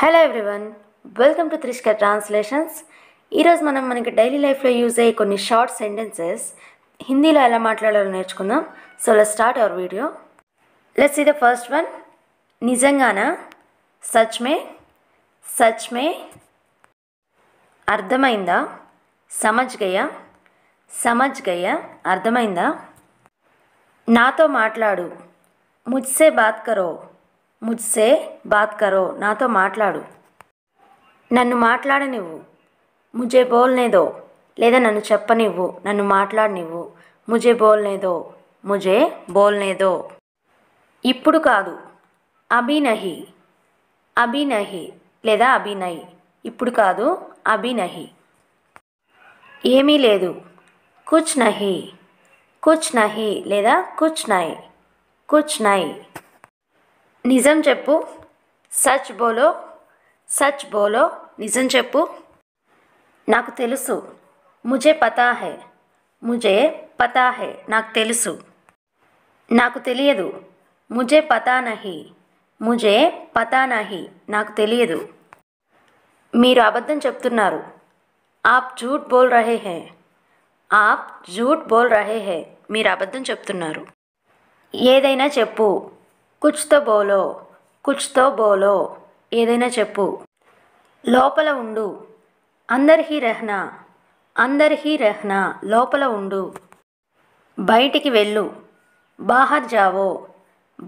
hello everyone welcome to త్రిష్క translations ఈరోజు మనం మనకి డైలీ లైఫ్లో యూజ్ అయ్యే కొన్ని షార్ట్ సెంటెన్సెస్ హిందీలో ఎలా మాట్లాడాలో నేర్చుకుందాం so let start our video let's the first one నిజంగానా సచ్మే సచ్మే అర్థమైందా సమజ్ గయ్యా సమజ్ గయ్యా అర్థమైందా నాతో మాట్లాడు ముజ్సే బాత్ కరో ముజ్సే బాత్ కరో నాతో మాట్లాడు నన్ను మాట్లాడనివ్వు ముజే బోల్నేదో లేదా నన్ను చెప్పనివ్వు నన్ను మాట్లాడనివ్వు ముజే బోల్నేదో ముజే బోల్నేదో ఇప్పుడు కాదు అభినహి అభినహి లేదా అభినయ్ ఇప్పుడు కాదు అభినహి ఏమీ లేదు కుచ్ నహి కుచ్ నహి లేదా కుచ్ నై కుచ్ నై నిజం చెప్పు సచ్ బోలో సచ్ బోలో నిజం చెప్పు నాకు తెలుసు ముజే పతా హే ముజే పతా హే నాకు తెలుసు నాకు తెలియదు ముజే పతా నహి ముజే పతా నహి నాకు తెలియదు మీరు అబద్ధం చెప్తున్నారు ఆప్ జూట్ బోల్ రహే హే ఆప్ జూట్ బోల్ రహే హే మీరు అబద్ధం చెప్తున్నారు ఏదైనా చెప్పు కుచ్తో బోలో కుచ్తో బోలో ఏదైనా చెప్పు లోపల ఉండు అందరిహీ రెహ్నా అందరిహీ రెహ్నా లోపల ఉండు బయటికి వెళ్ళు బాహర్ జావో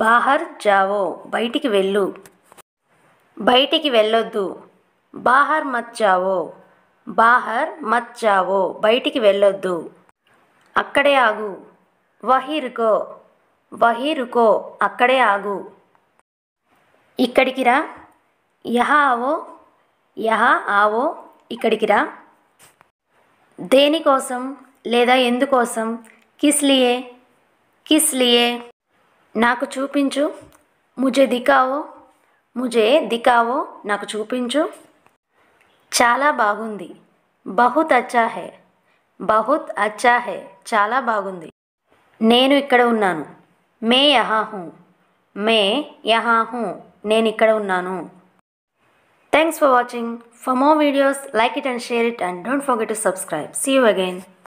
బాహర్ జావో బయటికి వెళ్ళు బయటికి వెళ్ళొద్దు బాహర్ మత్ జావో బాహర్ మత్ జావో బయటికి వెళ్ళొద్దు అక్కడే ఆగు వహీరుకో వహీరుకో అక్కడే ఆగు ఇక్కడికి రా యహా ఆవో యహా ఆవో ఇక్కడికి రా దేనికోసం లేదా ఎందుకోసం కిస్లియే కిస్లియే నాకు చూపించు ముజే దికావో ముజే దికావో నాకు చూపించు చాలా బాగుంది బహుత్ అచ్చా హే బహుత్ అచ్చా హే చాలా బాగుంది నేను ఇక్కడ ఉన్నాను మే యహా మే యహా నేను ఇక్కడ ఉన్నాను thanks for watching for more videos like it and share it and don't forget to subscribe see you again